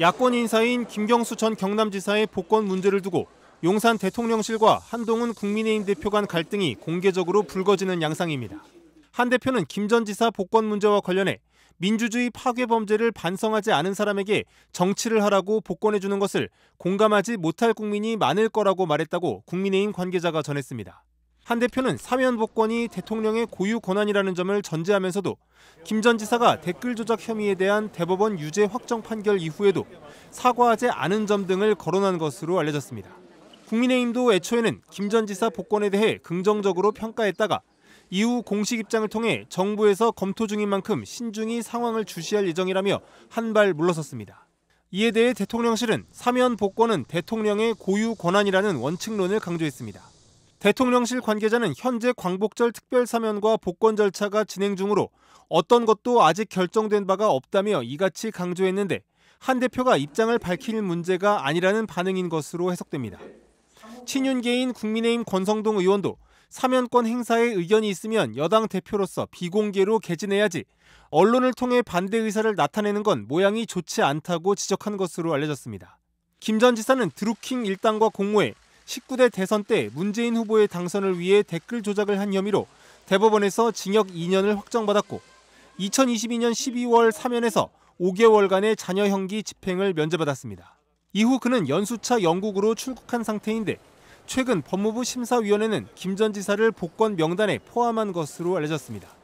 야권 인사인 김경수 전 경남지사의 복권 문제를 두고 용산 대통령실과 한동훈 국민의힘 대표 간 갈등이 공개적으로 불거지는 양상입니다. 한 대표는 김 전 지사 복권 문제와 관련해 민주주의 파괴 범죄를 반성하지 않은 사람에게 정치를 하라고 복권해 주는 것을 공감하지 못할 국민이 많을 거라고 말했다고 국민의힘 관계자가 전했습니다. 한 대표는 사면 복권이 대통령의 고유 권한이라는 점을 전제하면서도 김 전 지사가 댓글 조작 혐의에 대한 대법원 유죄 확정 판결 이후에도 사과하지 않은 점 등을 거론한 것으로 알려졌습니다. 국민의힘도 애초에는 김 전 지사 복권에 대해 긍정적으로 평가했다가 이후 공식 입장을 통해 정부에서 검토 중인 만큼 신중히 상황을 주시할 예정이라며 한 발 물러섰습니다. 이에 대해 대통령실은 사면 복권은 대통령의 고유 권한이라는 원칙론을 강조했습니다. 대통령실 관계자는 현재 광복절 특별 사면과 복권 절차가 진행 중으로 어떤 것도 아직 결정된 바가 없다며 이같이 강조했는데 한 대표가 입장을 밝힐 문제가 아니라는 반응인 것으로 해석됩니다. 친윤계인 국민의힘 권성동 의원도 사면권 행사에 의견이 있으면 여당 대표로서 비공개로 개진해야지 언론을 통해 반대 의사를 나타내는 건 모양이 좋지 않다고 지적한 것으로 알려졌습니다. 김 전 지사는 드루킹 일당과 공모해 19대 대선 때 문재인 후보의 당선을 위해 댓글 조작을 한 혐의로 대법원에서 징역 2년을 확정받았고 2022년 12월 사면에서 5개월간의 자녀형기 집행을 면제받았습니다. 이후 그는 연수차 영국으로 출국한 상태인데 최근 법무부 심사위원회는 김 전 지사를 복권 명단에 포함한 것으로 알려졌습니다.